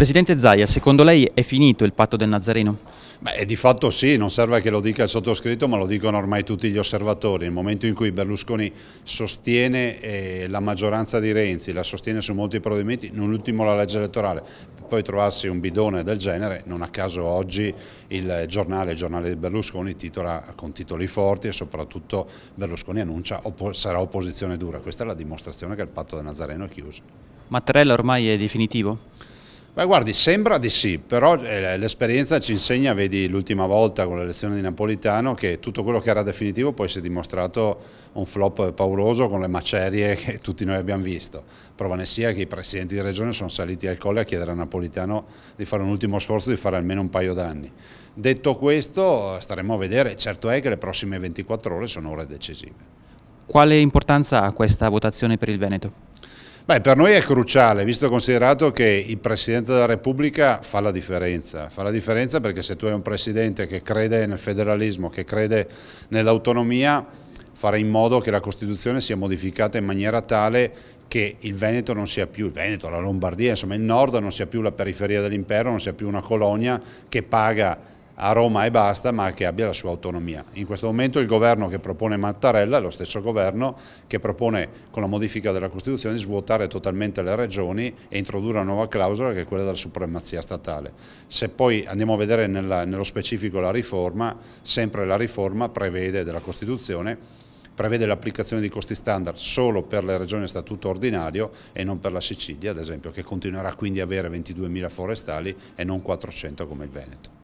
Presidente Zaia, secondo lei è finito il patto del Nazareno? Beh, di fatto sì, non serve che lo dica il sottoscritto, ma lo dicono ormai tutti gli osservatori. Nel momento in cui Berlusconi sostiene eh, la maggioranza di Renzi, la sostiene su molti provvedimenti, non ultimo la legge elettorale, poi trovarsi un bidone del genere, non a caso oggi il giornale, il giornale di Berlusconi titola con titoli forti e soprattutto Berlusconi annuncia oppo sarà opposizione dura. Questa è la dimostrazione che il patto del Nazareno è chiuso. Mattarella ormai è definitivo? Beh, guardi, sembra di sì, però eh, l'esperienza ci insegna, vedi l'ultima volta con l'elezione di Napolitano, che tutto quello che era definitivo poi si è dimostrato un flop pauroso con le macerie che tutti noi abbiamo visto. Prova ne sia che i presidenti di regione sono saliti al colle a chiedere a Napolitano di fare un ultimo sforzo di fare almeno un paio d'anni. Detto questo, staremo a vedere, certo è che le prossime 24 ore sono ore decisive. Quale importanza ha questa votazione per il Veneto? Beh, per noi è cruciale, visto e considerato che il Presidente della Repubblica fa la differenza. Fa la differenza perché se tu hai un Presidente che crede nel federalismo, che crede nell'autonomia, fare in modo che la Costituzione sia modificata in maniera tale che il Veneto non sia più, il Veneto, la Lombardia, insomma il Nord non sia più la periferia dell'impero, non sia più una colonia che paga a Roma e basta, ma che abbia la sua autonomia. In questo momento il governo che propone Mattarella è lo stesso governo che propone con la modifica della Costituzione di svuotare totalmente le regioni e introdurre una nuova clausola che è quella della supremazia statale. Se poi andiamo a vedere nella, nello specifico la riforma, sempre la riforma prevede della Costituzione prevede l'applicazione di costi standard solo per le regioni a statuto ordinario e non per la Sicilia, ad esempio, che continuerà quindi a avere 22.000 forestali e non 400 come il Veneto.